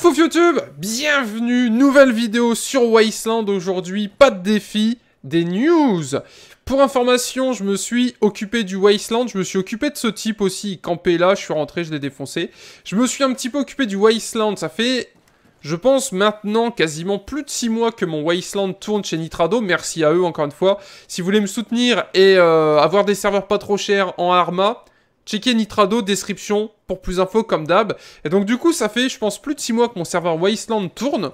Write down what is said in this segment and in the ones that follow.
Pouf YouTube Bienvenue Nouvelle vidéo sur Wasteland aujourd'hui, pas de défi, des news Pour information, je me suis occupé du Wasteland, je me suis occupé de ce type aussi, il là, je suis rentré, je l'ai défoncé. Je me suis un petit peu occupé du Wasteland, ça fait... Je pense maintenant quasiment plus de 6 mois que mon Wasteland tourne chez Nitrado, merci à eux encore une fois. Si vous voulez me soutenir et euh, avoir des serveurs pas trop chers en Arma, Checker Nitrado, description pour plus d'infos comme d'hab. Et donc du coup, ça fait, je pense, plus de 6 mois que mon serveur Wasteland tourne.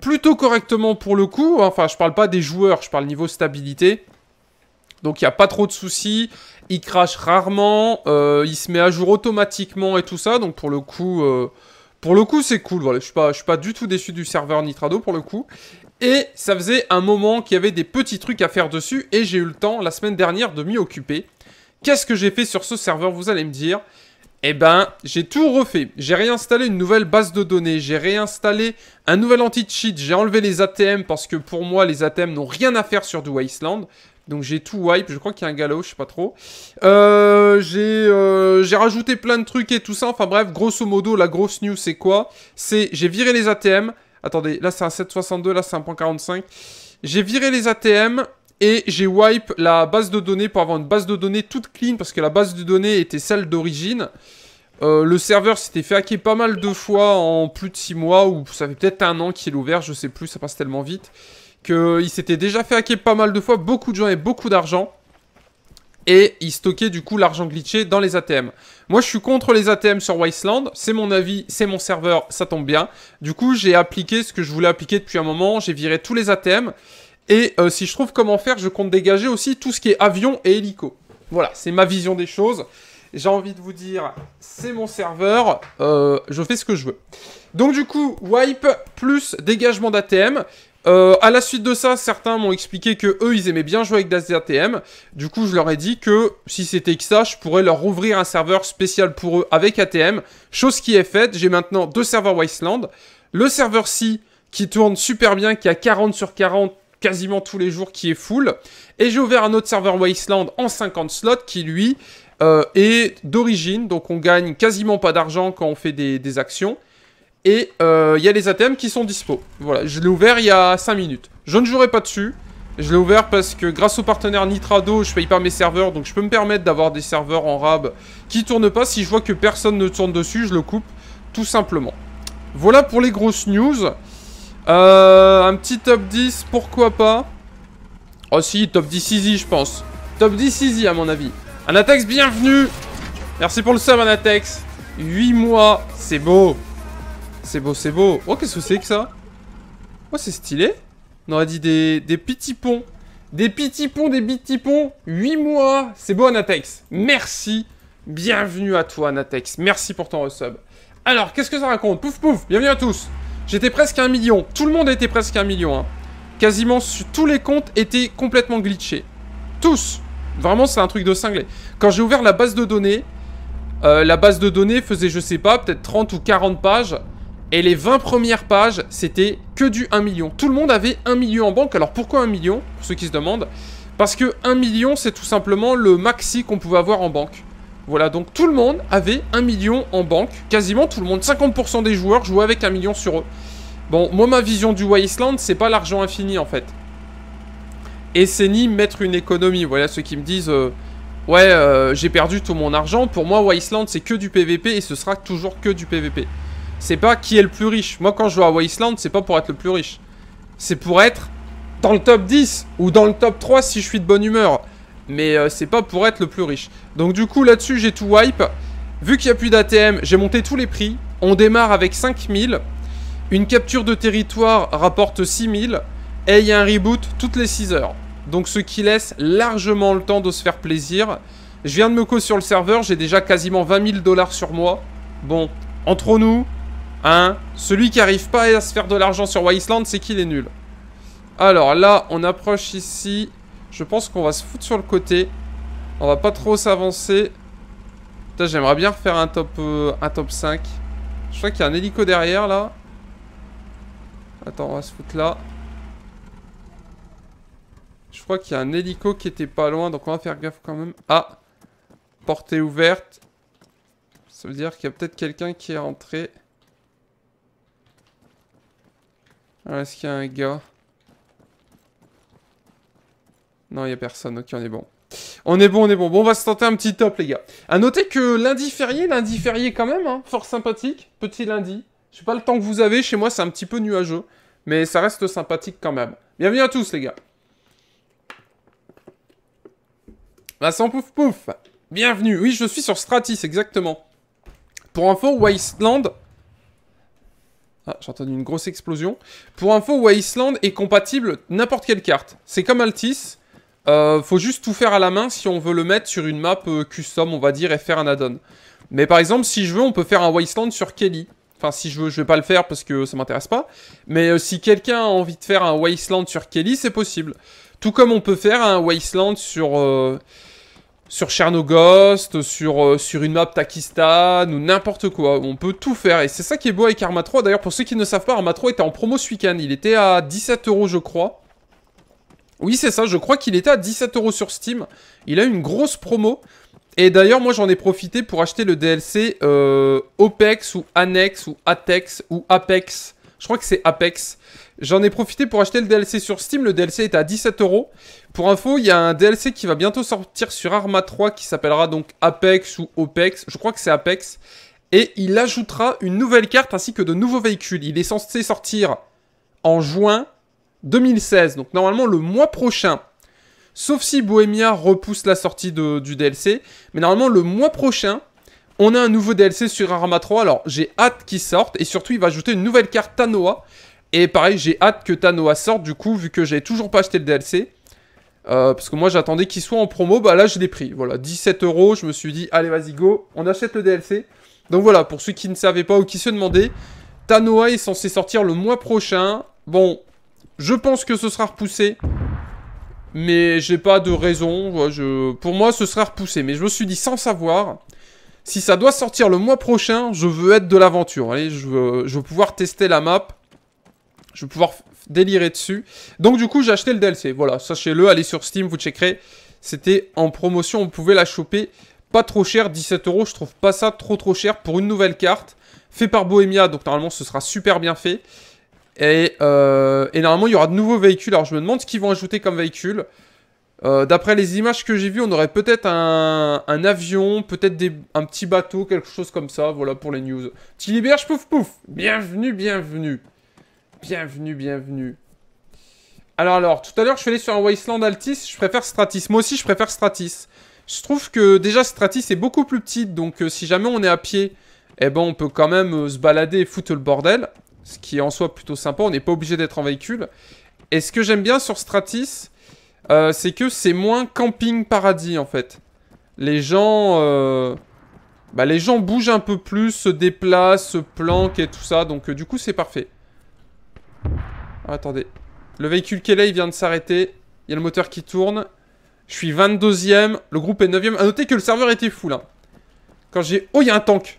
Plutôt correctement pour le coup. Hein. Enfin, je parle pas des joueurs, je parle niveau stabilité. Donc il n'y a pas trop de soucis. Il crache rarement. Euh, il se met à jour automatiquement et tout ça. Donc pour le coup... Euh, pour le coup, c'est cool. je suis je suis pas du tout déçu du serveur Nitrado pour le coup. Et ça faisait un moment qu'il y avait des petits trucs à faire dessus et j'ai eu le temps la semaine dernière de m'y occuper. Qu'est-ce que j'ai fait sur ce serveur, vous allez me dire eh ben, j'ai tout refait. J'ai réinstallé une nouvelle base de données, j'ai réinstallé un nouvel anti-cheat, j'ai enlevé les ATM parce que pour moi, les ATM n'ont rien à faire sur du Wasteland. Donc j'ai tout wipe, je crois qu'il y a un galop, je sais pas trop. Euh, euh, j'ai rajouté plein de trucs et tout ça. Enfin bref, grosso modo, la grosse news, c'est quoi C'est j'ai viré les ATM. Attendez, là c'est un 7,62, là c'est un 1,45. J'ai viré les ATM, et j'ai wipe la base de données pour avoir une base de données toute clean parce que la base de données était celle d'origine. Euh, le serveur s'était fait hacker pas mal de fois en plus de 6 mois, ou ça fait peut-être un an qu'il est ouvert, je sais plus, ça passe tellement vite, qu'il s'était déjà fait hacker pas mal de fois, beaucoup de gens et beaucoup d'argent, et il stockait du coup l'argent glitché dans les ATM. Moi je suis contre les ATM sur Wasteland, c'est mon avis, c'est mon serveur, ça tombe bien. Du coup j'ai appliqué ce que je voulais appliquer depuis un moment, j'ai viré tous les ATM, et euh, si je trouve comment faire, je compte dégager aussi tout ce qui est avion et hélico. Voilà, c'est ma vision des choses. J'ai envie de vous dire, c'est mon serveur, euh, je fais ce que je veux. Donc du coup, wipe plus dégagement d'ATM. Euh, à la suite de ça, certains m'ont expliqué que eux, ils aimaient bien jouer avec des ATM. Du coup, je leur ai dit que si c'était que ça, je pourrais leur ouvrir un serveur spécial pour eux avec ATM. Chose qui est faite. J'ai maintenant deux serveurs Wasteland. Le serveur ci qui tourne super bien, qui a 40 sur 40 quasiment tous les jours qui est full. Et j'ai ouvert un autre serveur Wasteland en 50 slots qui, lui, euh, est d'origine. Donc on gagne quasiment pas d'argent quand on fait des, actions. Et euh, il y a les ATM qui sont dispo. Voilà, je l'ai ouvert il y a 5 minutes. Je ne jouerai pas dessus. Je l'ai ouvert parce que grâce au partenaire Nitrado, je paye pas mes serveurs, donc je peux me permettre d'avoir des serveurs en rab qui tournent pas. Si je vois que personne ne tourne dessus, je le coupe, tout simplement. Voilà pour les grosses news. Euh, un petit top 10, pourquoi pas Oh si, top 10 easy, je pense. Top 10 easy, à mon avis. Anatex, bienvenue Merci pour le sub, Anatex. 8 mois, c'est beau. C'est beau, c'est beau. Oh, qu'est-ce que c'est que ça Oh, c'est stylé. On aurait dit des, des petits ponts. Des petits ponts, des petits ponts. 8 mois, c'est beau, Anatex. Merci. Bienvenue à toi, Anatex. Merci pour ton sub Alors, qu'est-ce que ça raconte Pouf, pouf, bienvenue à tous J'étais presque un million. Tout le monde était presque un million. Hein. Quasiment tous les comptes étaient complètement glitchés. Tous. Vraiment, c'est un truc de cinglé. Quand j'ai ouvert la base de données, euh, la base de données faisait, je sais pas, peut-être 30 ou 40 pages. Et les 20 premières pages, c'était que du 1 million. Tout le monde avait 1 million en banque. Alors pourquoi 1 million Pour ceux qui se demandent. Parce que 1 million, c'est tout simplement le maxi qu'on pouvait avoir en banque. Voilà, donc tout le monde avait un million en banque. Quasiment tout le monde, 50% des joueurs jouaient avec un million sur eux. Bon, moi, ma vision du Wasteland, c'est pas l'argent infini, en fait. Et c'est ni mettre une économie. Voilà ceux qui me disent... Euh, ouais, euh, j'ai perdu tout mon argent. Pour moi, Wasteland, c'est que du PVP et ce sera toujours que du PVP. C'est pas qui est le plus riche. Moi, quand je joue à Wasteland, c'est pas pour être le plus riche. C'est pour être dans le top 10 ou dans le top 3 si je suis de bonne humeur mais euh, c'est pas pour être le plus riche. Donc du coup là-dessus j'ai tout wipe. Vu qu'il n'y a plus d'ATM, j'ai monté tous les prix. On démarre avec 5000. Une capture de territoire rapporte 6000. Et il y a un reboot toutes les 6 heures. Donc ce qui laisse largement le temps de se faire plaisir. Je viens de me causer sur le serveur, j'ai déjà quasiment 20 000 dollars sur moi. Bon, entre nous, hein, celui qui arrive pas à se faire de l'argent sur Wasteland, c'est qu'il est nul. Alors là, on approche ici je pense qu'on va se foutre sur le côté. On va pas trop s'avancer. Putain, j'aimerais bien refaire un top, euh, top 5. Je crois qu'il y a un hélico derrière, là. Attends, on va se foutre là. Je crois qu'il y a un hélico qui était pas loin, donc on va faire gaffe quand même. Ah Portée ouverte. Ça veut dire qu'il y a peut-être quelqu'un qui est rentré. Ah, est-ce qu'il y a un gars non, il n'y a personne. Ok, on est bon. On est bon, on est bon. Bon, on va se tenter un petit top, les gars. À noter que lundi férié, lundi férié quand même, hein, fort sympathique. Petit lundi. Je sais pas le temps que vous avez. Chez moi, c'est un petit peu nuageux. Mais ça reste sympathique quand même. Bienvenue à tous, les gars. Vincent Pouf Pouf. Bienvenue. Oui, je suis sur Stratis, exactement. Pour info, Wasteland... Ah, j'ai une grosse explosion. Pour info, Wasteland est compatible n'importe quelle carte. C'est comme Altis, euh, faut juste tout faire à la main si on veut le mettre sur une map euh, custom, on va dire, et faire un add-on. Mais par exemple, si je veux, on peut faire un wasteland sur Kelly. Enfin, si je veux, je vais pas le faire parce que ça m'intéresse pas. Mais euh, si quelqu'un a envie de faire un wasteland sur Kelly, c'est possible. Tout comme on peut faire un wasteland sur sur ghost sur, sur une map Takistan ou n'importe quoi. On peut tout faire et c'est ça qui est beau avec Arma 3. D'ailleurs, pour ceux qui ne savent pas, Arma 3 était en promo ce week-end. Il était à 17 euros, je crois. Oui, c'est ça, je crois qu'il était à 17 euros sur Steam. Il a une grosse promo. Et d'ailleurs, moi, j'en ai profité pour acheter le DLC euh, OPEX ou Annex ou Atex ou Apex. Je crois que c'est Apex. J'en ai profité pour acheter le DLC sur Steam. Le DLC est à 17 euros. Pour info, il y a un DLC qui va bientôt sortir sur Arma 3 qui s'appellera donc Apex ou OPEX. Je crois que c'est Apex. Et il ajoutera une nouvelle carte ainsi que de nouveaux véhicules. Il est censé sortir en juin. 2016, donc normalement le mois prochain. Sauf si Bohemia repousse la sortie du DLC. Mais normalement le mois prochain, on a un nouveau DLC sur Arma 3. Alors j'ai hâte qu'il sorte. Et surtout il va ajouter une nouvelle carte Tanoa. Et pareil, j'ai hâte que Tanoa sorte du coup, vu que j'ai toujours pas acheté le DLC. Euh, parce que moi j'attendais qu'il soit en promo, bah là je l'ai pris. Voilà, 17 euros, je me suis dit, allez vas-y go, on achète le DLC. Donc voilà, pour ceux qui ne savaient pas ou qui se demandaient, Tanoa est censé sortir le mois prochain. Bon, je pense que ce sera repoussé. Mais j'ai pas de raison. Pour moi, ce sera repoussé. Mais je me suis dit, sans savoir, si ça doit sortir le mois prochain, je veux être de l'aventure. je veux... pouvoir tester la map. Je veux pouvoir délirer dessus. Donc du coup, j'ai acheté le DLC. Voilà, sachez-le, allez sur Steam, vous checkerez. C'était en promotion, on pouvait la choper. Pas trop cher, 17 euros, je trouve pas ça trop trop cher pour une nouvelle carte. Fait par Bohemia, donc normalement ce sera super bien fait. Euh, et, normalement, il y aura de nouveaux véhicules. Alors, je me demande ce qu'ils vont ajouter comme véhicule. Euh, d'après les images que j'ai vues, on aurait peut-être un, avion, peut-être un petit bateau, quelque chose comme ça. Voilà pour les news. Petit pouf pouf. Bienvenue, bienvenue. Bienvenue, bienvenue. Alors, alors, tout à l'heure, je suis allé sur un Wasteland Altis. Je préfère Stratis. Moi aussi, je préfère Stratis. Je trouve que déjà, Stratis est beaucoup plus petite. Donc, euh, si jamais on est à pied, eh ben, on peut quand même se balader et foutre le bordel ce qui est en soi plutôt sympa. On n'est pas obligé d'être en véhicule. Et ce que j'aime bien sur Stratis, euh, c'est que c'est moins camping paradis en fait. Les gens, euh, bah, les gens bougent un peu plus, se déplacent, se planquent et tout ça. Donc euh, du coup, c'est parfait. Ah, attendez, le véhicule qu'elle est, il vient de s'arrêter. Il y a le moteur qui tourne. Je suis 22ème, le groupe est 9ème. À ah, noter que le serveur était fou là. Hein. Quand j'ai... Oh, il y a un tank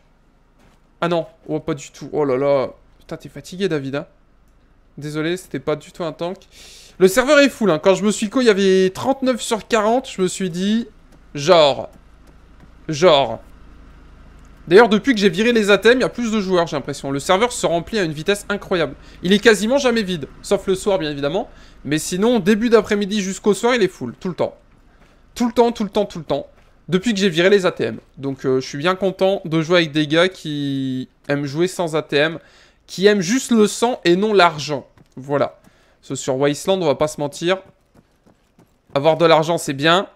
Ah non, oh pas du tout. Oh là là, Putain, t'es fatigué, David, hein Désolé, c'était pas du tout un tank. Le serveur est full, hein. Quand je me suis co, il y avait 39 sur 40. Je me suis dit... Genre... Genre... D'ailleurs, depuis que j'ai viré les ATM, il y a plus de joueurs, j'ai l'impression. Le serveur se remplit à une vitesse incroyable. Il est quasiment jamais vide, sauf le soir, bien évidemment. Mais sinon, début d'après-midi jusqu'au soir, il est full, tout le temps. Tout le temps, tout le temps, tout le temps. Depuis que j'ai viré les ATM. Donc, euh, je suis bien content de jouer avec des gars qui aiment jouer sans ATM qui aime juste le sang et non l'argent. Voilà. Ce sur Wasteland, on va pas se mentir. Avoir de l'argent, c'est bien.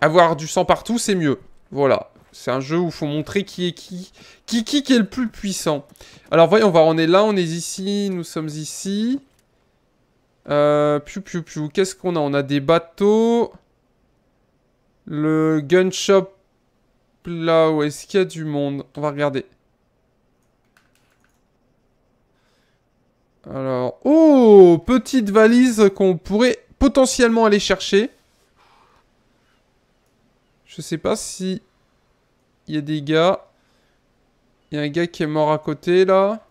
Avoir du sang partout, c'est mieux. Voilà. C'est un jeu où il faut montrer qui est qui. Qui, qui, qui est le plus puissant. Alors, voyons on va On est là, on est ici, nous sommes ici. Euh, piu, piu, Qu'est-ce qu'on a On a des bateaux. Le gun shop là où est-ce qu'il y a du monde On va regarder. Alors, oh, petite valise qu'on pourrait potentiellement aller chercher. Je sais pas si il y a des gars. Il y a un gars qui est mort à côté là.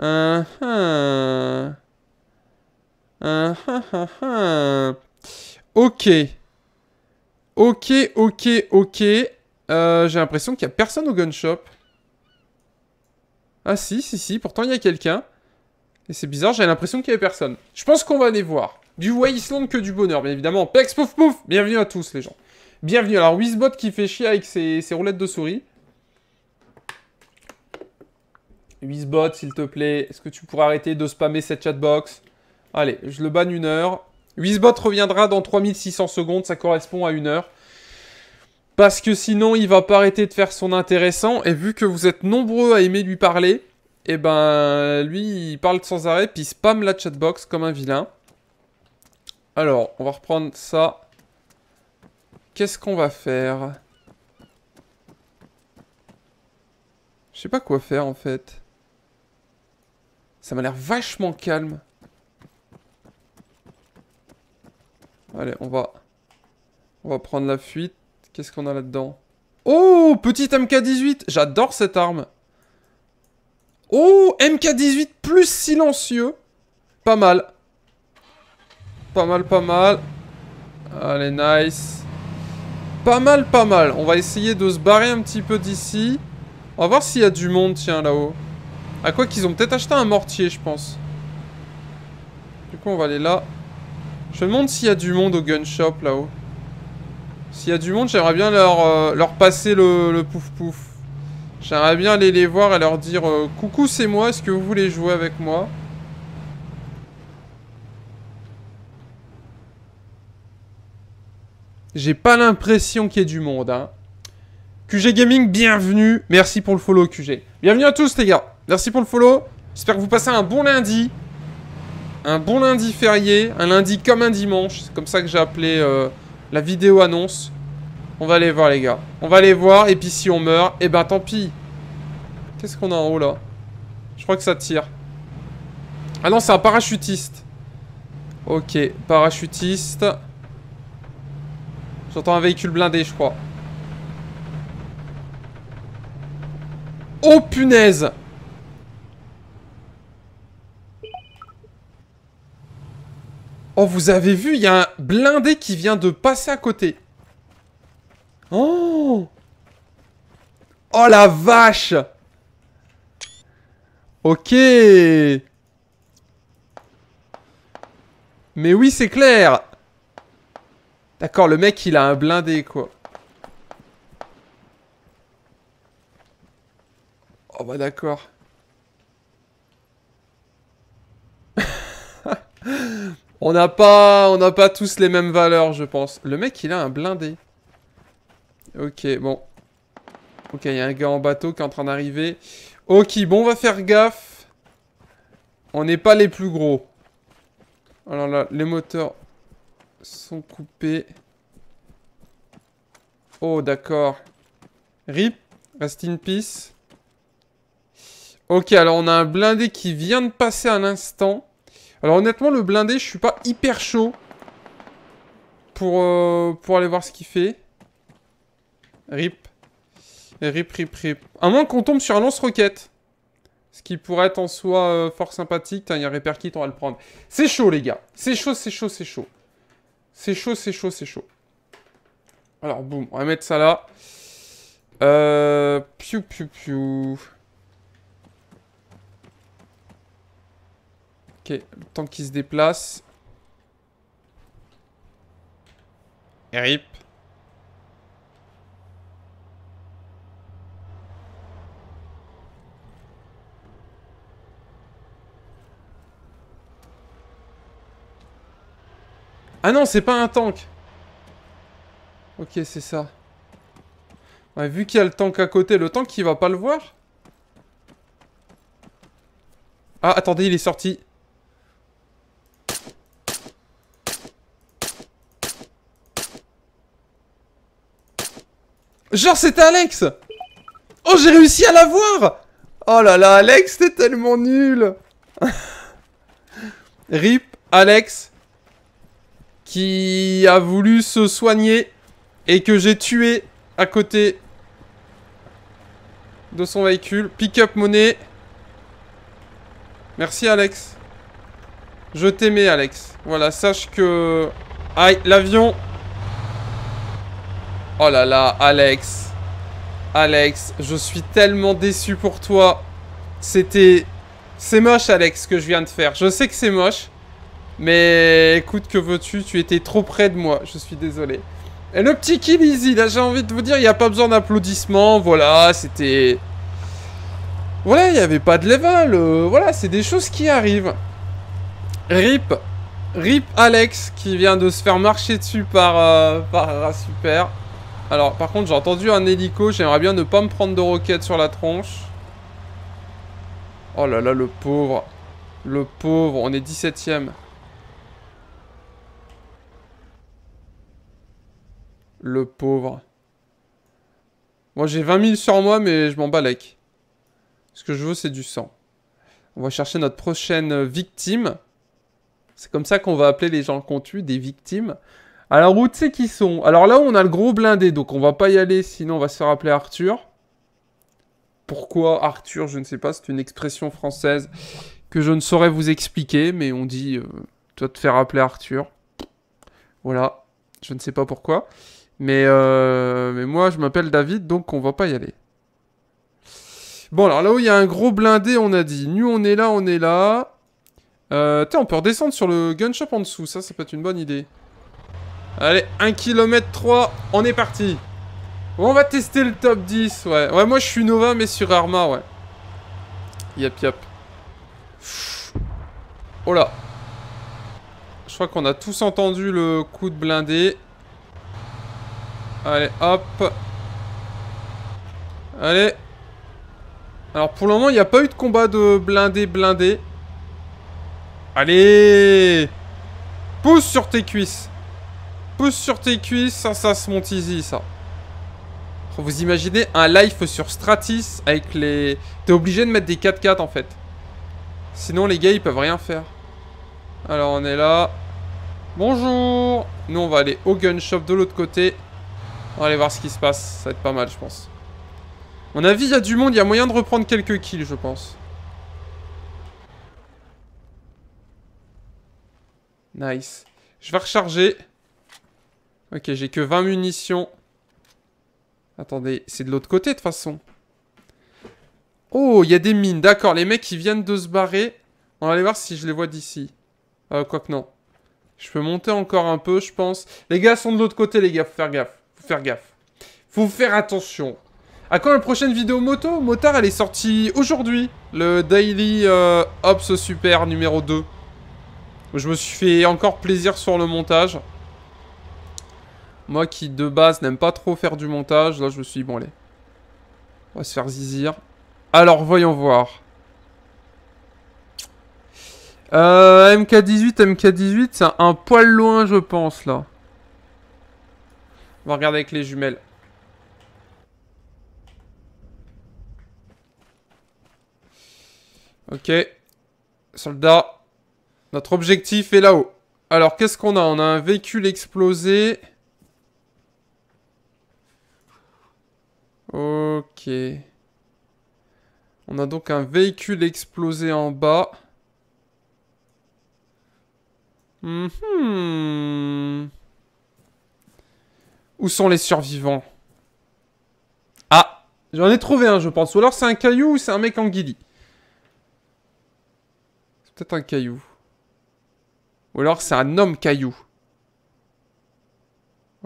Uh Ok. Ok, ok, ok. Euh, j'ai l'impression qu'il n'y a personne au gun shop. Ah si, si, si, pourtant il y a quelqu'un c'est bizarre, j'ai l'impression qu'il y avait personne. Je pense qu'on va aller voir. Du island que du bonheur, bien évidemment. Pex, pouf, pouf Bienvenue à tous, les gens. Bienvenue. Alors, Wizbot qui fait chier avec ses, roulettes de souris. Wizbot, s'il te plaît, est-ce que tu pourras arrêter de spammer cette chatbox Allez, je le banne une heure. Wizbot reviendra dans 3600 secondes, ça correspond à une heure. Parce que sinon, il va pas arrêter de faire son intéressant. Et vu que vous êtes nombreux à aimer lui parler, et eh ben lui il parle sans arrêt puis il spam la chatbox comme un vilain. Alors, on va reprendre ça. Qu'est-ce qu'on va faire Je sais pas quoi faire en fait. Ça m'a l'air vachement calme. Allez, on va... On va prendre la fuite. Qu'est-ce qu'on a là-dedans Oh Petite MK-18 J'adore cette arme Oh MK18 plus silencieux Pas mal. Pas mal, pas mal. Allez, nice. Pas mal, pas mal. On va essayer de se barrer un petit peu d'ici. On va voir s'il y a du monde, tiens, là-haut. À quoi qu'ils ont peut-être acheté un mortier, je pense. Du coup, on va aller là. Je me demande s'il y a du monde au gun shop, là-haut. S'il y a du monde, j'aimerais bien leur, euh, leur passer le pouf-pouf. J'aimerais bien aller les voir et leur dire euh, Coucou, c'est moi, est-ce que vous voulez jouer avec moi ?» J'ai pas l'impression qu'il y ait du monde, hein. QG Gaming, bienvenue. Merci pour le follow, QG. Bienvenue à tous, les gars. Merci pour le follow. J'espère que vous passez un bon lundi. Un bon lundi férié. Un lundi comme un dimanche. C'est comme ça que j'ai appelé euh, la vidéo annonce. On va aller voir, les gars. On va aller voir, et puis si on meurt, eh ben tant pis. Qu'est-ce qu'on a en haut, là Je crois que ça tire. Ah non, c'est un parachutiste. Ok, parachutiste. J'entends un véhicule blindé, je crois. Oh punaise Oh, vous avez vu, il y a un blindé qui vient de passer à côté. Oh Oh la vache Ok Mais oui, c'est clair D'accord, le mec, il a un blindé, quoi. Oh bah d'accord. on n'a pas, on n'a pas tous les mêmes valeurs, je pense. Le mec, il a un blindé. Ok, bon. Ok, il y a un gars en bateau qui est en train d'arriver. Ok, bon, on va faire gaffe. On n'est pas les plus gros. Alors là, les moteurs sont coupés. Oh, d'accord. RIP, rest in peace. Ok, alors on a un blindé qui vient de passer un instant, Alors honnêtement, le blindé, je suis pas hyper chaud pour, euh, pour aller voir ce qu'il fait. Rip. Rip, rip, rip. À moins qu'on tombe sur un lance-roquette. Ce qui pourrait être en soi euh, fort sympathique. Tiens, il y a kit, on va le prendre. C'est chaud, les gars. C'est chaud, c'est chaud, c'est chaud. C'est chaud, c'est chaud, c'est chaud. Alors, boum, on va mettre ça là. Euh... Piu, piu, piu. Ok, le temps qu'il se déplace. Et rip. Ah non, c'est pas un tank Ok, c'est ça. vu qu'il y a le tank à côté, le tank, il va pas le voir Ah, attendez, il est sorti. Genre, c'était Alex Oh, j'ai réussi à l'avoir Oh là là, Alex, t'es tellement nul Rip, Alex qui a voulu se soigner et que j'ai tué à côté de son véhicule. Pick-up monnaie. Merci Alex. Je t'aimais Alex. Voilà, sache que... Aïe, l'avion Oh là là, Alex. Alex, je suis tellement déçu pour toi. C'était... C'est moche Alex ce que je viens de faire. Je sais que c'est moche. Mais écoute, que veux-tu Tu étais trop près de moi, je suis désolé. Et le petit kill easy, là j'ai envie de vous dire, il n'y a pas besoin d'applaudissements, voilà, c'était... Voilà, il n'y avait pas de level, euh, voilà, c'est des choses qui arrivent. RIP, RIP Alex qui vient de se faire marcher dessus par, euh, par Super. Alors par contre j'ai entendu un hélico, j'aimerais bien ne pas me prendre de roquettes sur la tronche. Oh là là le pauvre. Le pauvre, on est 17ème. Le pauvre. Moi, j'ai 20 000 sur moi, mais je m'en balèque. Ce que je veux, c'est du sang. On va chercher notre prochaine victime. C'est comme ça qu'on va appeler les gens qu'on tue, des victimes. Alors, où tu c'est qui sont Alors là, on a le gros blindé, donc on va pas y aller, sinon on va se faire appeler Arthur. Pourquoi Arthur Je ne sais pas, c'est une expression française que je ne saurais vous expliquer, mais on dit, euh, toi te faire appeler Arthur. Voilà, je ne sais pas pourquoi. Mais, euh, mais moi, je m'appelle David, donc on va pas y aller. Bon, alors là où il y a un gros blindé, on a dit. Nous, on est là, on est là. Euh, on peut redescendre sur le gun shop en dessous. Ça, ça peut être une bonne idée. Allez, 1 km 3, on est parti. On va tester le top 10, ouais. Ouais, moi, je suis Nova, mais sur Arma, ouais. Yap, yap. Oh là. Je crois qu'on a tous entendu le coup de blindé. Allez, hop. Allez. Alors, pour le moment, il n'y a pas eu de combat de blindé-blindé. Allez Pousse sur tes cuisses. Pousse sur tes cuisses. Ça, ça se monte easy, ça. Vous imaginez un life sur Stratis avec les... T'es obligé de mettre des 4 4 en fait. Sinon, les gars, ils peuvent rien faire. Alors, on est là. Bonjour Nous, on va aller au gun shop de l'autre côté. On va aller voir ce qui se passe. Ça va être pas mal, je pense. mon avis, il y a du monde. Il y a moyen de reprendre quelques kills, je pense. Nice. Je vais recharger. Ok, j'ai que 20 munitions. Attendez, c'est de l'autre côté, de toute façon. Oh, il y a des mines. D'accord, les mecs, ils viennent de se barrer. On va aller voir si je les vois d'ici. Euh, quoi que non. Je peux monter encore un peu, je pense. Les gars sont de l'autre côté, les gars. Faut faire gaffe faire gaffe. Faut faire attention. À quand la prochaine vidéo moto Motard, elle est sortie aujourd'hui. Le Daily euh, Ops Super numéro 2. Je me suis fait encore plaisir sur le montage. Moi qui, de base, n'aime pas trop faire du montage, là, je me suis dit, bon, allez. On va se faire zizir. Alors, voyons voir. MK18, euh, MK18, c'est un poil loin, je pense, là. On va regarder avec les jumelles. Ok. Soldats. Notre objectif est là-haut. Alors, qu'est-ce qu'on a On a un véhicule explosé. Ok. On a donc un véhicule explosé en bas. Hum... Où sont les survivants Ah J'en ai trouvé un, je pense. Ou alors c'est un caillou ou c'est un mec en guilly. C'est peut-être un caillou. Ou alors c'est un homme caillou.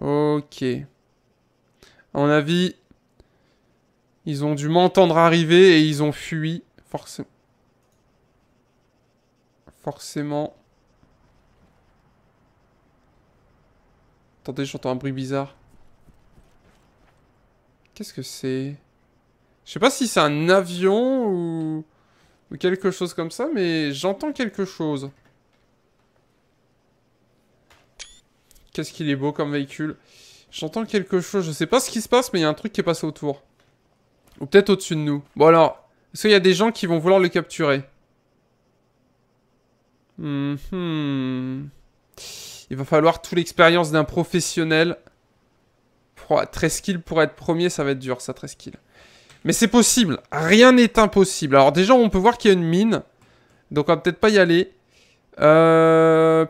Ok. À mon avis, ils ont dû m'entendre arriver et ils ont fui. Forcément. Forcément. Attendez, j'entends un bruit bizarre. Qu'est-ce que c'est Je sais pas si c'est un avion ou... quelque chose comme ça, mais j'entends quelque chose. Qu'est-ce qu'il est beau comme véhicule. J'entends quelque chose, je sais pas ce qui se passe, mais il y a un truc qui est passé autour. Ou peut-être au-dessus de nous. Bon alors, est-ce qu'il y a des gens qui vont vouloir le capturer hmm, hmm. Il va falloir toute l'expérience d'un professionnel. 13 kills pour être premier, ça va être dur, ça, 13 kills. Mais c'est possible. Rien n'est impossible. Alors déjà, on peut voir qu'il y a une mine. Donc on va peut-être pas y aller. Euh,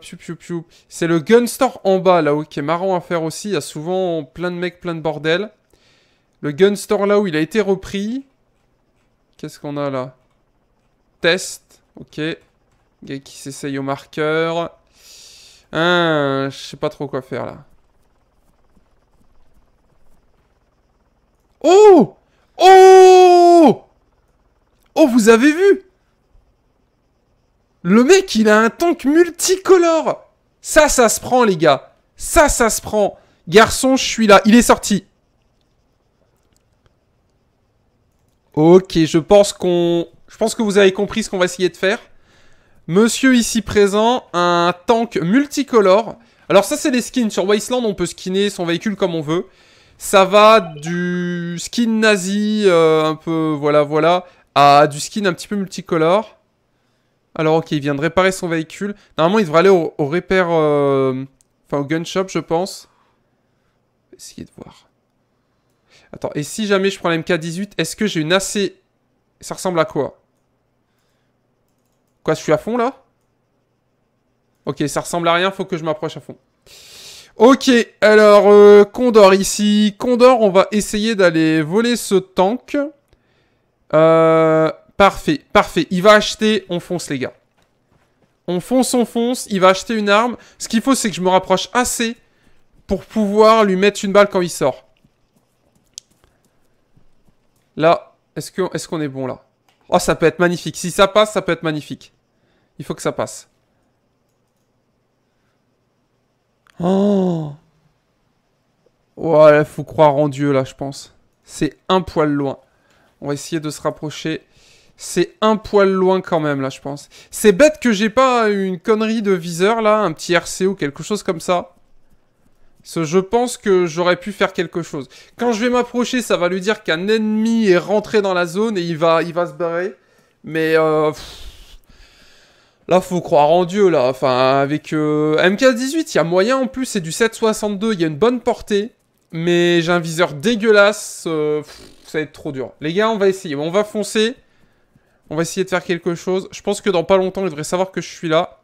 c'est le gun store en bas, là ok qui est marrant à faire aussi. Il y a souvent plein de mecs, plein de bordel. Le gun store, là où il a été repris. Qu'est-ce qu'on a, là Test. Ok. Gars qui s'essaye au marqueur. Hein, je sais pas trop quoi faire, là. Oh Oh Oh, vous avez vu Le mec, il a un tank multicolore Ça, ça se prend, les gars Ça, ça se prend Garçon, je suis là. Il est sorti. Ok, je pense qu'on... Je pense que vous avez compris ce qu'on va essayer de faire. Monsieur ici présent, un tank multicolore. Alors ça, c'est les skins. Sur Wasteland, on peut skinner son véhicule comme on veut. Ça va du skin nazi, euh, un peu, voilà, voilà, à du skin un petit peu multicolore. Alors, ok, il vient de réparer son véhicule. Normalement, il devrait aller au, euh, enfin, au gun shop, je pense. Essayez de voir. Attends, et si jamais je prends la MK18, est-ce que j'ai une AC Ça ressemble à quoi Quoi, je suis à fond, là Ok, ça ressemble à rien, faut que je m'approche à fond. Ok, alors euh, Condor ici. Condor, on va essayer d'aller voler ce tank. Euh, parfait, parfait. Il va acheter, on fonce les gars. On fonce, on fonce, il va acheter une arme. Ce qu'il faut, c'est que je me rapproche assez pour pouvoir lui mettre une balle quand il sort. Là, est-ce qu'on est, est, bon là Oh, ça peut être magnifique. Si ça passe, ça peut être magnifique. Il faut que ça passe. Oh ouais, faut croire en Dieu, là, je pense. C'est un poil loin. On va essayer de se rapprocher. C'est un poil loin quand même, là, je pense. C'est bête que j'ai pas une connerie de viseur, là, un petit RC ou quelque chose comme ça. je pense que j'aurais pu faire quelque chose. Quand je vais m'approcher, ça va lui dire qu'un ennemi est rentré dans la zone et il va, il va se barrer. Mais... Euh, Là, faut croire en Dieu, là. Enfin, avec euh, MK18, il y a moyen en plus, c'est du 7,62, il y a une bonne portée. Mais j'ai un viseur dégueulasse, euh, ça va être trop dur. Les gars, on va essayer, on va foncer. On va essayer de faire quelque chose. Je pense que dans pas longtemps, il devrait savoir que je suis là.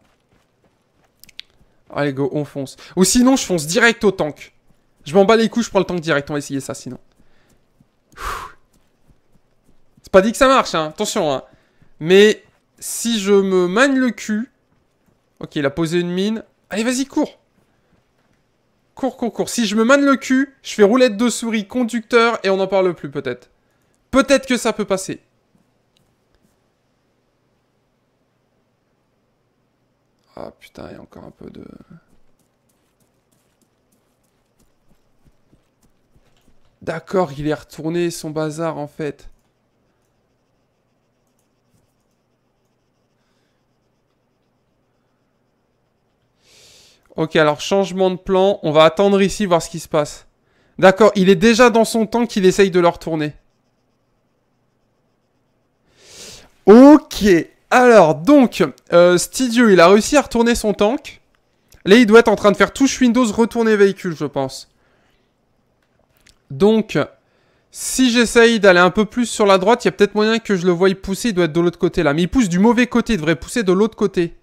Allez, go, on fonce. Ou sinon, je fonce direct au tank. Je m'en bats les couilles, je prends le tank direct, on va essayer ça sinon. C'est pas dit que ça marche, hein. attention. Hein. Mais si je me mange le cul... Ok, il a posé une mine. Allez, vas-y, cours Cours, cours, cours. Si je me manne le cul, je fais roulette de souris, conducteur, et on n'en parle plus, peut-être. Peut-être que ça peut passer. Ah putain, il y a encore un peu de... D'accord, il est retourné son bazar, en fait. Ok, alors changement de plan. On va attendre ici, voir ce qui se passe. D'accord, il est déjà dans son tank, il essaye de le retourner. Ok, alors donc, euh, Studio, il a réussi à retourner son tank. Là, il doit être en train de faire touche Windows, retourner véhicule, je pense. Donc, si j'essaye d'aller un peu plus sur la droite, il y a peut-être moyen que je le voie pousser. Il doit être de l'autre côté, là. Mais il pousse du mauvais côté. Il devrait pousser de l'autre côté.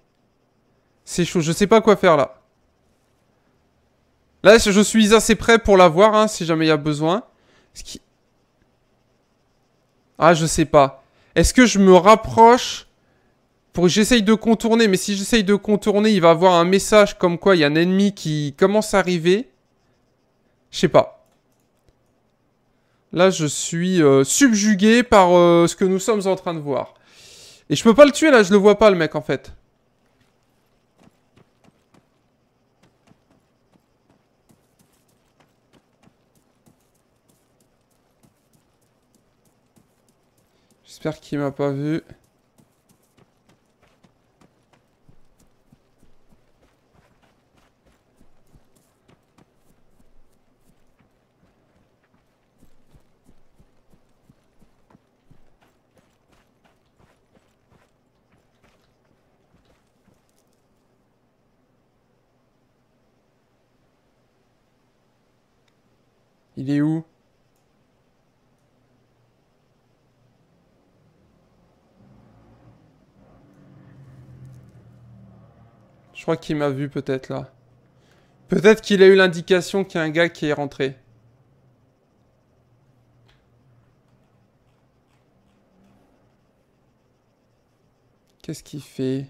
C'est chaud. Je sais pas quoi faire, là. Là, je suis assez prêt pour l'avoir, hein, si jamais il y a besoin. Ah, je sais pas. Est-ce que je me rapproche pour que j'essaye de contourner Mais si j'essaye de contourner, il va avoir un message comme quoi il y a un ennemi qui commence à arriver. Je sais pas. Là, je suis euh, subjugué par euh, ce que nous sommes en train de voir. Et je peux pas le tuer, là. Je le vois pas, le mec, en fait. J'espère qu'il m'a pas vu. Je crois qu'il m'a vu peut-être là. Peut-être qu'il a eu l'indication qu'il y a un gars qui est rentré. Qu'est-ce qu'il fait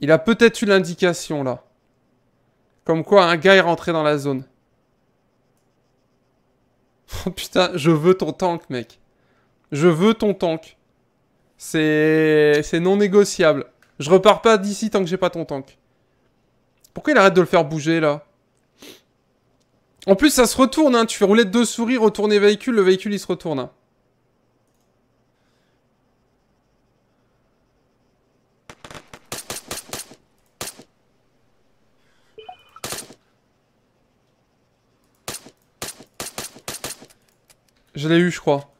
Il a peut-être eu l'indication là. Comme quoi un gars est rentré dans la zone. Oh putain, je veux ton tank mec. Je veux ton tank. C'est non négociable. Je repars pas d'ici tant que j'ai pas ton tank. Pourquoi il arrête de le faire bouger, là En plus, ça se retourne, hein. Tu fais rouler deux souris, retourner véhicule, le véhicule, il se retourne. Hein. Je l'ai eu, je crois.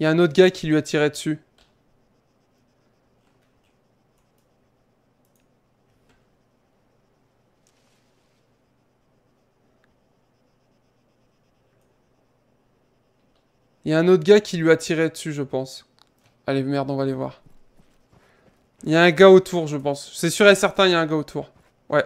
Il y a un autre gars qui lui a tiré dessus. Il y a un autre gars qui lui a tiré dessus, je pense. Allez, merde, on va aller voir. Il y a un gars autour, je pense. C'est sûr et certain, il y a un gars autour. Ouais.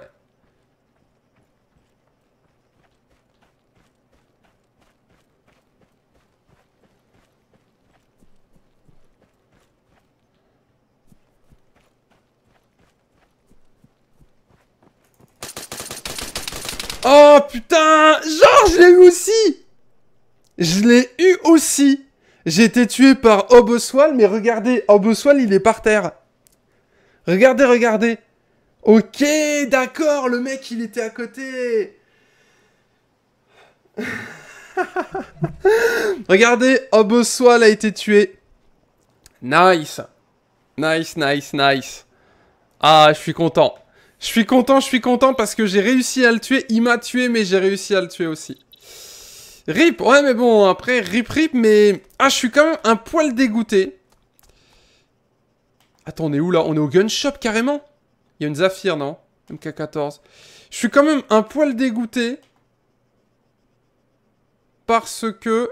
Oh putain Genre, je l'ai eu aussi Je l'ai eu aussi J'ai été tué par Oboswal, mais regardez, Oboswal, il est par terre. Regardez, regardez. Ok, d'accord, le mec, il était à côté. regardez, Oboswal a été tué. Nice. Nice, nice, nice. Ah, je suis content. Je suis content, je suis content parce que j'ai réussi à le tuer. Il m'a tué, mais j'ai réussi à le tuer aussi. Rip, ouais, mais bon, après, rip, rip, mais... Ah, je suis quand même un poil dégoûté. Attends, on est où, là On est au gun shop, carrément Il y a une Zafir, non MK14. Je suis quand même un poil dégoûté. Parce que...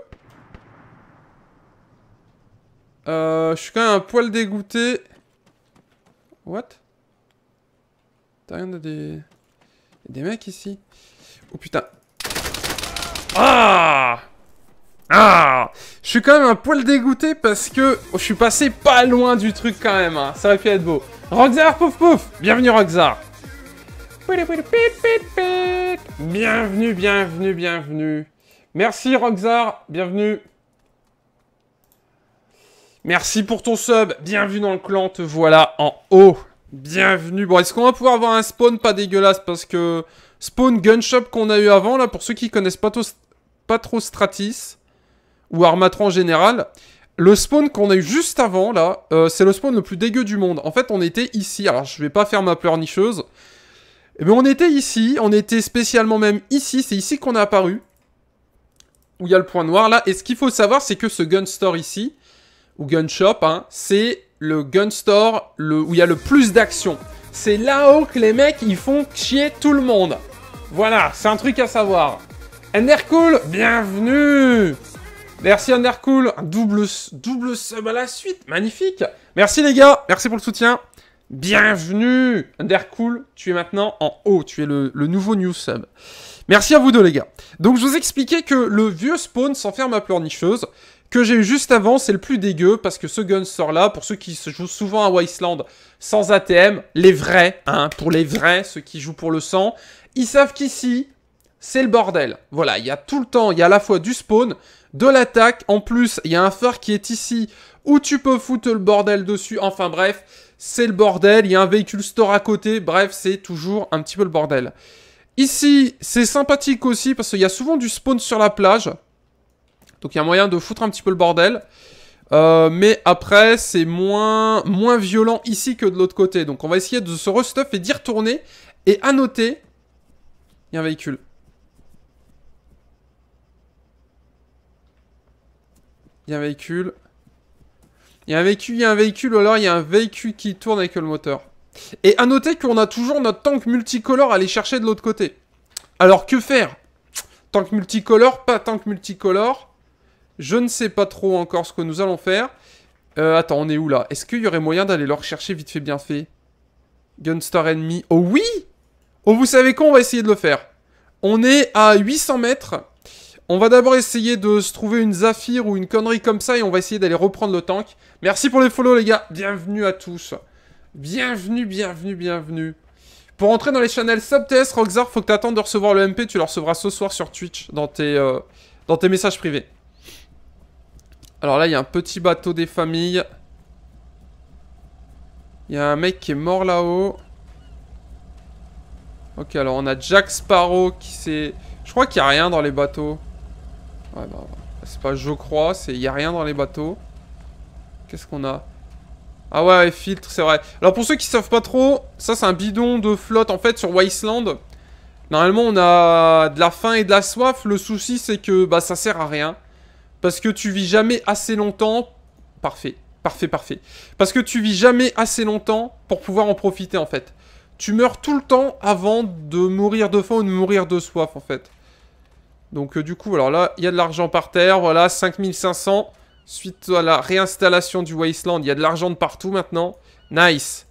Euh, je suis quand même un poil dégoûté. What T'as rien de des... Des mecs ici Oh putain Ah Ah Je suis quand même un poil dégoûté parce que oh, je suis passé pas loin du truc quand même. Hein. Ça aurait pu être beau. Roxar, pouf pouf Bienvenue Roxar Bienvenue, bienvenue, bienvenue. Merci Roxar, bienvenue. Merci pour ton sub, bienvenue dans le clan, te voilà en haut. Bienvenue. Bon, est-ce qu'on va pouvoir avoir un spawn pas dégueulasse Parce que spawn gun shop qu'on a eu avant, là, pour ceux qui connaissent pas, pas trop Stratis, ou Armatron en général, le spawn qu'on a eu juste avant, là, euh, c'est le spawn le plus dégueu du monde. En fait, on était ici. Alors, je vais pas faire ma pleurnicheuse. Mais eh ben, on était ici. On était spécialement même ici. C'est ici qu'on a apparu. Où il y a le point noir, là. Et ce qu'il faut savoir, c'est que ce gun store ici, ou gun shop, hein, c'est le gun store le, où il y a le plus d'action. C'est là-haut que les mecs, ils font chier tout le monde. Voilà, c'est un truc à savoir. Endercool, bienvenue Merci Undercool, un double, double sub à la suite, magnifique Merci les gars, merci pour le soutien. Bienvenue Undercool, tu es maintenant en haut, tu es le, le nouveau new sub. Merci à vous deux les gars. Donc je vous expliquais que le vieux spawn s'enferme à pleurnicheuse que j'ai eu juste avant, c'est le plus dégueu parce que ce gun sort là, pour ceux qui se jouent souvent à Wasteland sans ATM, les vrais, hein, pour les vrais, ceux qui jouent pour le sang, ils savent qu'ici, c'est le bordel. Voilà, il y a tout le temps, il y a à la fois du spawn, de l'attaque, en plus, il y a un phare qui est ici où tu peux foutre le bordel dessus, enfin bref, c'est le bordel, il y a un véhicule store à côté, bref, c'est toujours un petit peu le bordel. Ici, c'est sympathique aussi parce qu'il y a souvent du spawn sur la plage, donc il y a moyen de foutre un petit peu le bordel. Euh, mais après, c'est moins, moins violent ici que de l'autre côté. Donc on va essayer de se restuff et d'y retourner. Et à noter, il y a un véhicule. Il y a un véhicule. Il y a un véhicule, il y a un véhicule, ou alors il y a un véhicule qui tourne avec le moteur. Et à noter qu'on a toujours notre tank multicolore à aller chercher de l'autre côté. Alors que faire Tank multicolore, pas tank multicolore. Je ne sais pas trop encore ce que nous allons faire. Euh, attends, on est où là Est-ce qu'il y aurait moyen d'aller le rechercher vite fait bien fait Gunstar Enemy. Oh oui Oh, vous savez quoi On va essayer de le faire. On est à 800 mètres. On va d'abord essayer de se trouver une Zaphir ou une connerie comme ça et on va essayer d'aller reprendre le tank. Merci pour les follow les gars. Bienvenue à tous. Bienvenue, bienvenue, bienvenue. Pour entrer dans les channels SubTS, Roxar, faut que tu attends de recevoir le MP. Tu le recevras ce soir sur Twitch dans tes, euh, dans tes messages privés. Alors là, il y a un petit bateau des familles. Il y a un mec qui est mort là-haut. Ok, alors on a Jack Sparrow qui s'est... Je crois qu'il n'y a rien dans les bateaux. Ouais, bah, c'est pas je crois, c'est il n'y a rien dans les bateaux. Qu'est-ce qu'on a Ah ouais, ouais filtre, c'est vrai. Alors pour ceux qui savent pas trop, ça c'est un bidon de flotte en fait sur Wasteland. Normalement on a de la faim et de la soif, le souci c'est que bah ça sert à rien. Parce que tu vis jamais assez longtemps. Parfait, parfait, parfait. Parce que tu vis jamais assez longtemps pour pouvoir en profiter en fait. Tu meurs tout le temps avant de mourir de faim ou de mourir de soif en fait. Donc euh, du coup, alors là, il y a de l'argent par terre, voilà, 5500. Suite à la réinstallation du Wasteland, il y a de l'argent de partout maintenant. Nice.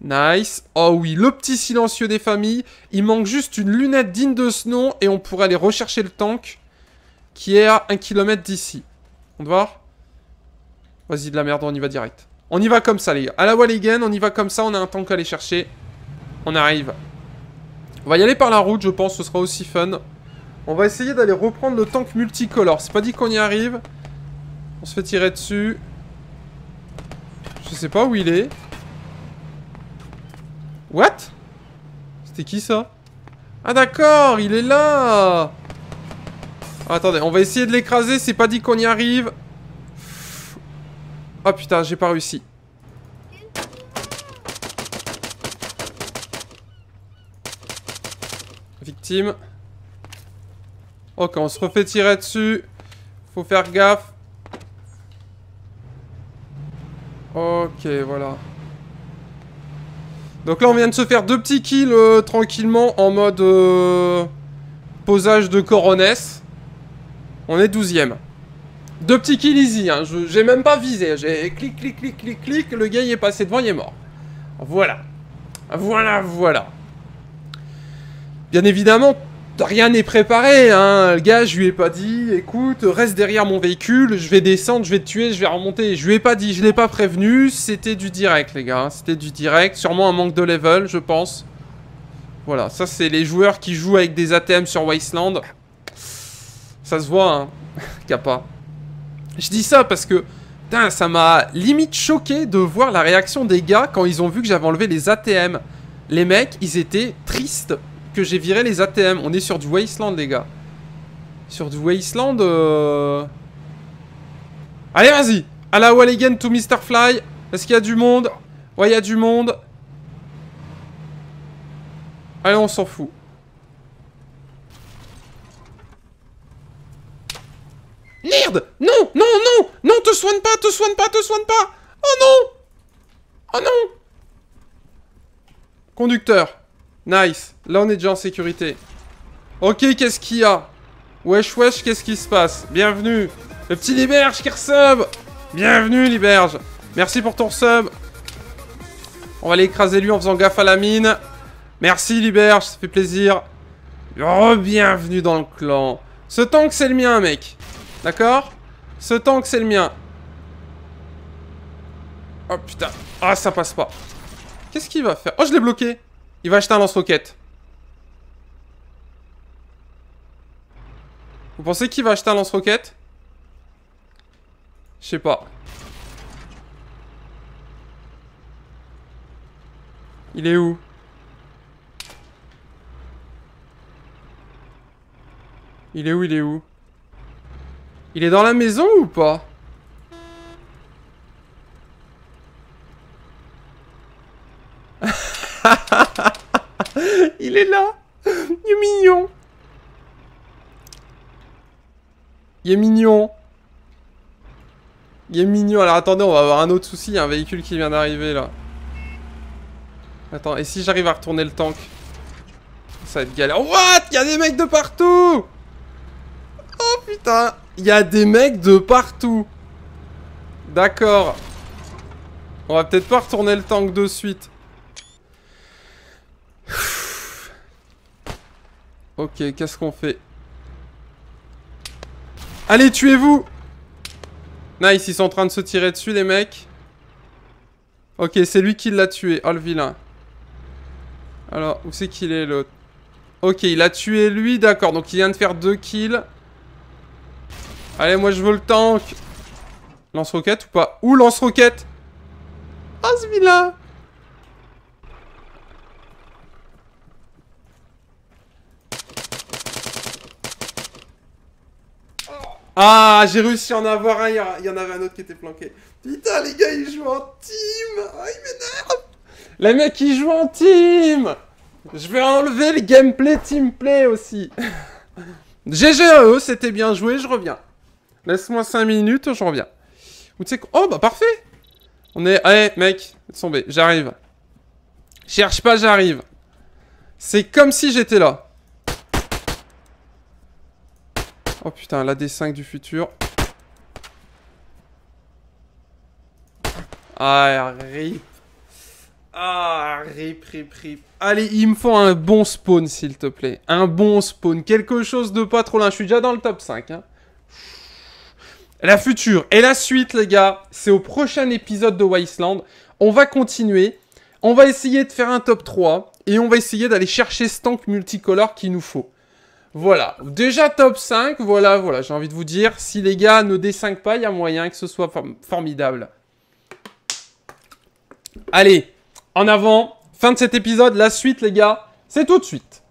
Nice. Oh oui, le petit silencieux des familles. Il manque juste une lunette digne de ce nom et on pourrait aller rechercher le tank qui est à 1 km d'ici. On va voir Vas-y, de la merde, on y va direct. On y va comme ça, les gars. À la Walligan, on y va comme ça, on a un tank à aller chercher. On arrive. On va y aller par la route, je pense, ce sera aussi fun. On va essayer d'aller reprendre le tank multicolore. C'est pas dit qu'on y arrive. On se fait tirer dessus. Je sais pas où il est. What C'était qui ça Ah d'accord, il est là Attendez, on va essayer de l'écraser. C'est pas dit qu'on y arrive. Ah putain, j'ai pas réussi. Victime. Ok, on se refait tirer dessus. Faut faire gaffe. Ok, voilà. Donc là, on vient de se faire deux petits kills euh, tranquillement en mode euh, posage de coronesse. On est 12ème. Deux petits kills easy, hein. j'ai même pas visé. J'ai clic, clic, clic, clic, clic, le gars il est passé devant, il est mort. Voilà. Voilà, voilà. Bien évidemment, rien n'est préparé, hein. Le gars, je lui ai pas dit, écoute, reste derrière mon véhicule, je vais descendre, je vais te tuer, je vais remonter. Je lui ai pas dit, je l'ai pas prévenu, c'était du direct, les gars. Hein. C'était du direct, sûrement un manque de level, je pense. Voilà, ça c'est les joueurs qui jouent avec des ATM sur Wasteland. Ça se voit, hein, pas. Je dis ça parce que, putain, ça m'a limite choqué de voir la réaction des gars quand ils ont vu que j'avais enlevé les ATM. Les mecs, ils étaient tristes que j'ai viré les ATM. On est sur du Wasteland, les gars. Sur du Wasteland... Euh. Allez, vas-y À la wall again to Mr. Fly Est-ce qu'il y a du monde Ouais, il y a du monde. Allez, on s'en fout. Merde Non Non Non Non Te soigne pas Te soigne pas Te soigne pas Oh non Oh non Conducteur Nice Là, on est déjà en sécurité. Ok, qu'est-ce qu'il y a Wesh, wesh, qu'est-ce qui se passe Bienvenue Le petit Liberge qui resub Bienvenue, Liberge Merci pour ton sub On va l'écraser lui en faisant gaffe à la mine. Merci, Liberge, ça fait plaisir. Oh, bienvenue dans le clan. Ce tank, c'est le mien, mec. D'accord Ce tank, c'est le mien. Oh putain. Ah, ça passe pas. Qu'est-ce qu'il va faire Oh, je l'ai bloqué. Il va acheter un lance-roquette. Vous pensez qu'il va acheter un lance-roquette Je sais pas. Il est où Il est où Il est où il est dans la maison ou pas Il est là Il est mignon Il est mignon Il est mignon. Alors attendez, on va avoir un autre souci. Il y a un véhicule qui vient d'arriver là. Attends, et si j'arrive à retourner le tank Ça va être galère. What Il y a des mecs de partout Oh putain il y a des mecs de partout. D'accord. On va peut-être pas retourner le tank de suite. Ok, qu'est-ce qu'on fait Allez, tuez-vous Nice, ils sont en train de se tirer dessus, les mecs. Ok, c'est lui qui l'a tué. Oh, le vilain. Alors, où c'est qu'il est, l'autre Ok, il a tué lui, d'accord. Donc, il vient de faire deux kills. Allez, moi je veux le tank. Lance-roquette ou pas Ou lance-roquette Ah, ce Ah, j'ai réussi à en avoir un, il y en avait un autre qui était planqué. Putain, les gars, ils jouent en team oh, Ils m'énervent Les mecs, ils jouent en team Je vais enlever le gameplay teamplay aussi GG e, c'était bien joué, je reviens. Laisse-moi 5 minutes, je reviens. Ou tu sais Oh, bah parfait On est... Allez, mec, tombé, j'arrive. Cherche pas, j'arrive. C'est comme si j'étais là. Oh putain, la D5 du futur. Ah, rip. Ah, rip, rip, rip. Allez, il me faut un bon spawn, s'il te plaît. Un bon spawn. Quelque chose de pas trop loin. Je suis déjà dans le top 5. Hein. La future et la suite, les gars, c'est au prochain épisode de Wasteland. On va continuer. On va essayer de faire un top 3 et on va essayer d'aller chercher ce tank multicolore qu'il nous faut. Voilà, déjà top 5, voilà, voilà, j'ai envie de vous dire, si les gars ne dessinquent pas, il y a moyen que ce soit formidable. Allez, en avant, fin de cet épisode, la suite les gars, c'est tout de suite.